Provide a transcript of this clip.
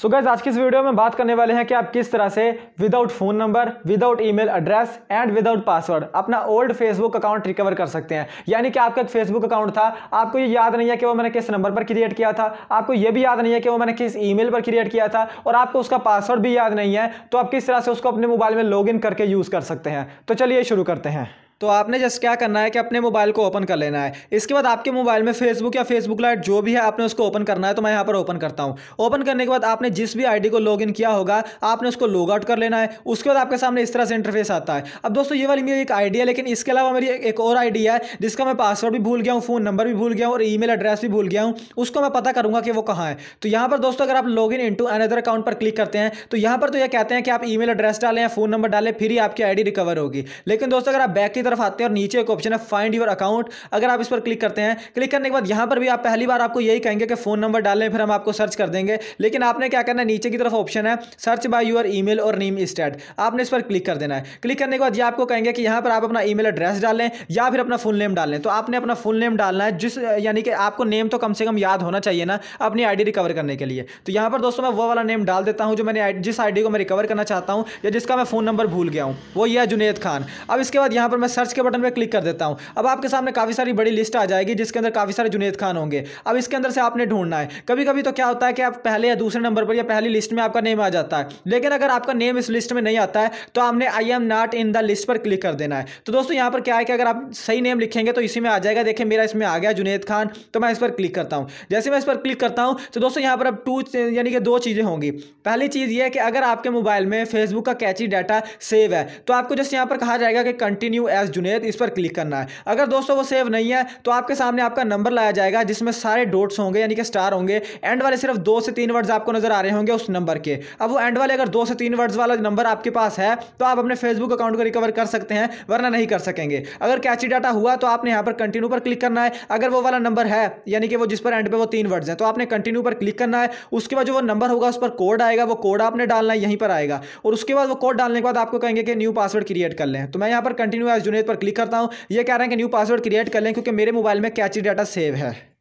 सो so gas आज की इस वीडियो में बात करने वाले हैं कि आप किस तरह से without phone number without email address and without password अपना ओल्ड फेसबुक अकाउंट रिकवर कर सकते हैं यानी कि आपका एक फेसबुक अकाउंट था आपको ये याद नहीं है कि वो मैंने किस नंबर पर क्रिएट किया था आपको ये भी याद नहीं है कि वो मैंने किस ई पर क्रिएट किया था और आपको उसका पासवर्ड भी याद नहीं है तो आप किस तरह से उसको अपने मोबाइल में लॉग करके यूज़ कर सकते हैं तो चलिए शुरू करते हैं तो आपने जस्ट क्या करना है कि अपने मोबाइल को ओपन कर लेना है इसके बाद आपके मोबाइल में फेसबुक या फेसबुक लाइट जो भी है आपने उसको ओपन करना है तो मैं यहाँ पर ओपन करता हूँ ओपन करने के बाद आपने जिस भी आईडी को लॉगिन किया होगा आपने उसको लॉग आउट कर लेना है उसके बाद आपके सामने इस तरह से इंटरफेस आता है अब दोस्तों ये वाली मेरी एक आईडी है लेकिन इसके अलावा मेरी एक और आईडी है जिसका मैं पासवर्ड भी भूल गया हूँ फ़ोन नंबर भी भूल गया हूँ और ई एड्रेस भी भूल गया हूँ उसको मैं पता करूँगा कि वो कहाँ है तो यहाँ पर दोस्तों अगर आप log in into another account पर क्लिक करते हैं तो यहाँ पर तो यह कहते हैं कि आप ई एड्रेस डालें या फ़ोन नंबर डालें फिर ही आपकी आई रिकवर होगी लेकिन दोस्तों अगर आप बैक की की तरफ आते हैं और नीचे एक ऑप्शन है फाइंड योर अकाउंट अगर आप इस पर क्लिक करते हैं क्लिक करने के बाद यहां पर भी आप पहली बार आपको यही कहेंगे कि फ़ोन नंबर डालें फिर हम आपको सर्च कर देंगे लेकिन आपने क्या करना है नीचे की तरफ ऑप्शन है सर्च बाय योर ई और नीम स्टेट आपने इस पर क्लिक कर देना है क्लिक करने के बाद ये आपको कहेंगे कि यहां पर आप अपना ई एड्रेस डालें या फिर अपना फुल नेम डालें तो आपने अपना फुल नेम डालना है जिस यानी कि आपको नेम तो कम से कम याद होना चाहिए ना अपनी आई रिकवर करने के लिए तो यहां पर दोस्तों मैं वो वाला नेम डाल देता हूं जो मैंने जिस आईडी को मैं रिकवर करना चाहता हूं या जिसका मैं फ़ोन नंबर भूल गया हूं वो यह है जुनेद खान अब इसके बाद यहां पर मैं सर्च के बटन पर क्लिक कर देता हूँ अब आपके सामने काफ़ी सारी बड़ी लिस्ट आ जाएगी जिसके अंदर काफ़ी सारे जुनेद खान होंगे अब इसके अंदर से आपने ढूंढना है कभी कभी तो क्या होता है कि आप पहले या दूसरे नंबर पर या पहली लिस्ट में आपका नेम आ जाता है लेकिन अगर आपका नेम इस लिस्ट में नहीं आता है तो आपने I am not in the list पर क्लिक कर देना है तो दोस्तों यहाँ पर क्या है कि अगर आप सही नेम लिखेंगे तो इसी में आ जाएगा देखिए मेरा इसमें आ गया जुनेद खान तो मैं इस पर क्लिक करता हूँ जैसे मैं इस पर क्लिक करता हूँ तो दोस्तों यहाँ पर अब टू यानी कि दो चीज़ें होंगी पहली चीज़ यह है कि अगर आपके मोबाइल में फेसबुक का कैची डाटा सेव है तो आपको जस्ट यहाँ पर कहा जाएगा कि कंटिन्यू एज एज जुनेद इस पर क्लिक करना है अगर दोस्तों वो सेव नहीं है तो आपके सामने आपका नंबर लाया जाएगा जिसमें सारे डोट्स होंगे यानी कि स्टार होंगे एंड वाले सिर्फ दो से तीन वर्ड्स आपको नजर आ रहे होंगे उस नंबर के अब वो एंड वाले अगर दो से तीन वर्ड्स वाला नंबर आपके पास है तो आप अपने फेसबुक अकाउंट को रिकवर कर सकते हैं वरना नहीं कर सकेंगे अगर कैची डाटा हुआ तो आपने यहाँ पर कंटिन्यू पर क्लिक करना है अगर वो वाला नंबर है यानी कि वो जिस पर एंड पे वो तीन वर्ड्स हैं तो आपने कंटिन्यू पर क्लिक करना है उसके बाद जो वो नंबर होगा उस पर कोड आएगा वो कोड आपने डालना है यहीं पर आएगा और उसके बाद वो कोड डालने के बाद आपको कहेंगे कि न्यू पासवर्ड क्रिएट कर लें तो मैं यहाँ पर कंटिन्यू एज कैबिनेट पर क्लिक करता हूँ ये कह रहे हैं कि न्यू पासवर्ड क्रिएट कर लें क्योंकि मेरे मोबाइल में कैची डाटा सेव है